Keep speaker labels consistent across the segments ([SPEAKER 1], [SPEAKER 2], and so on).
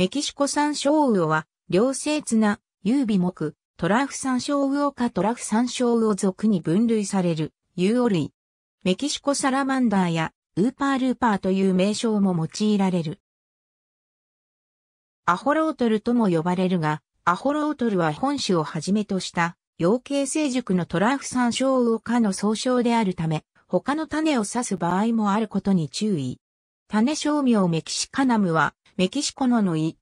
[SPEAKER 1] メキシコ産小魚は、良性綱、優美木、トラフ産小魚かトラフ産小魚属に分類される、有オ類。メキシコサラマンダーや、ウーパールーパーという名称も用いられる。アホロートルとも呼ばれるが、アホロートルは本種をはじめとした、養鶏成熟のトラフ産小魚かの総称であるため、他の種を指す場合もあることに注意。種商名メキシカナムは、メキシコのノイ、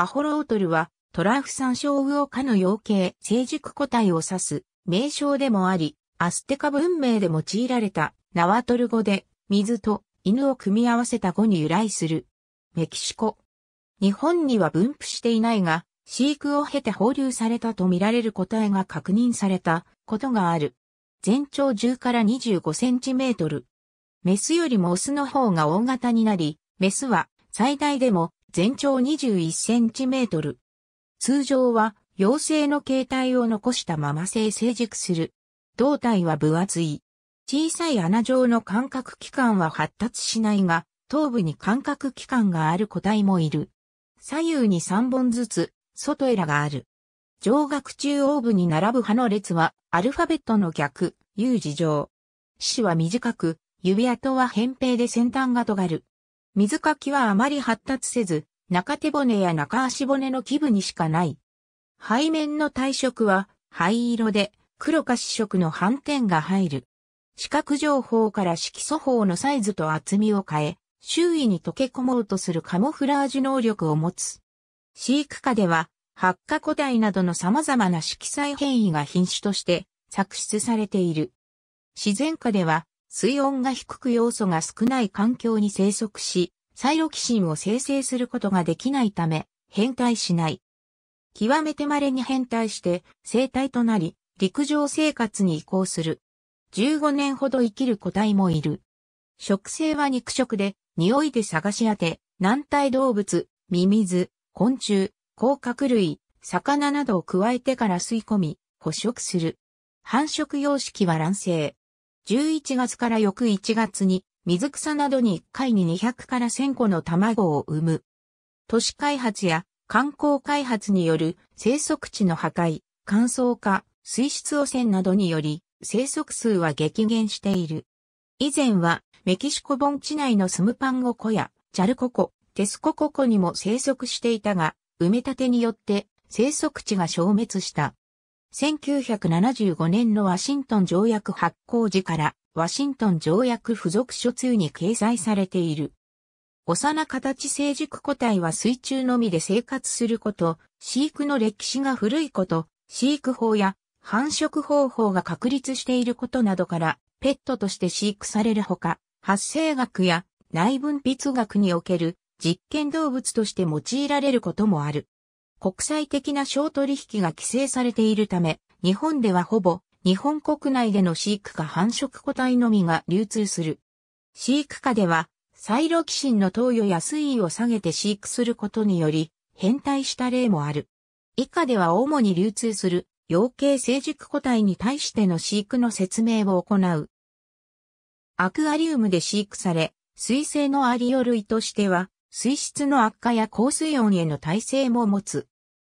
[SPEAKER 1] アホロートルはトラフウウオ科の養鶏成熟個体を指す名称でもあり、アステカ文明で用いられたナワトル語で水と犬を組み合わせた語に由来する。メキシコ。日本には分布していないが、飼育を経て放流されたとみられる個体が確認されたことがある。全長10から25センチメートル。メスよりもオスの方が大型になり、メスは最大でも全長21センチメートル。通常は、幼生の形態を残したまま性成熟する。胴体は分厚い。小さい穴状の感覚器官は発達しないが、頭部に感覚器官がある個体もいる。左右に3本ずつ、外エラがある。上顎中央部に並ぶ歯の列は、アルファベットの逆、有字状。歯は短く、指跡は扁平で先端が尖る。水かきはあまり発達せず、中手骨や中足骨の基部にしかない。背面の体色は灰色で黒か紫色の斑点が入る。視覚情報から色素法のサイズと厚みを変え、周囲に溶け込もうとするカモフラージュ能力を持つ。飼育下では、発火古代などの様々な色彩変異が品種として作出されている。自然下では、水温が低く要素が少ない環境に生息し、サイロキシンを生成することができないため、変態しない。極めて稀に変態して生態となり、陸上生活に移行する。15年ほど生きる個体もいる。食性は肉食で、匂いで探し当て、軟体動物、ミミズ、昆虫、甲殻類、魚などを加えてから吸い込み、捕食する。繁殖様式は卵生。11月から翌1月に、水草などに1回に200から1000個の卵を産む。都市開発や観光開発による生息地の破壊、乾燥化、水質汚染などにより生息数は激減している。以前はメキシコ盆地内のスムパンゴコやチャルココ、テスコココにも生息していたが、埋め立てによって生息地が消滅した。1975年のワシントン条約発行時からワシントン条約付属書通に掲載されている。幼形成熟個体は水中のみで生活すること、飼育の歴史が古いこと、飼育法や繁殖方法が確立していることなどから、ペットとして飼育されるほか、発生学や内分泌学における実験動物として用いられることもある。国際的な小取引が規制されているため、日本ではほぼ日本国内での飼育下繁殖個体のみが流通する。飼育下では、サイロキシンの投与や水位を下げて飼育することにより、変態した例もある。以下では主に流通する養鶏成熟個体に対しての飼育の説明を行う。アクアリウムで飼育され、水性のアリオ類としては、水質の悪化や降水温への耐性も持つ。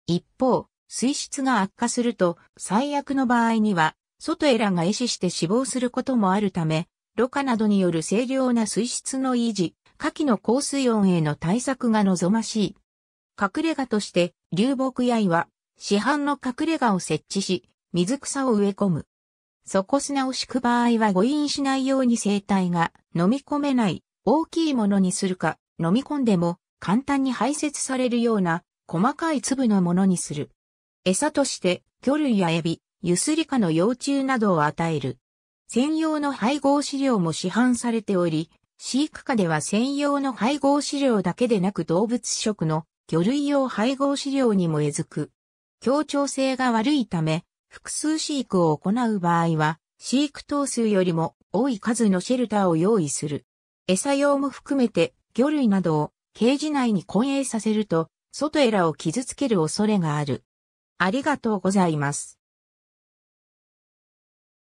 [SPEAKER 1] 一方、水質が悪化すると、最悪の場合には、外エラが壊死して死亡することもあるため、ろ過などによる清涼な水質の維持、下記の降水温への対策が望ましい。隠れ家として、流木や岩、市販の隠れ家を設置し、水草を植え込む。底砂を敷く場合は誤飲しないように生態が飲み込めない大きいものにするか、飲み込んでも簡単に排泄されるような細かい粒のものにする。餌として魚類やエビ、ユスリカの幼虫などを与える。専用の配合飼料も市販されており、飼育下では専用の配合飼料だけでなく動物食の魚類用配合飼料にもえずく。協調性が悪いため、複数飼育を行う場合は、飼育頭数よりも多い数のシェルターを用意する。餌用も含めて魚類などをケージ内に混泳させると、外エラを傷つける恐れがある。ありがとうございます。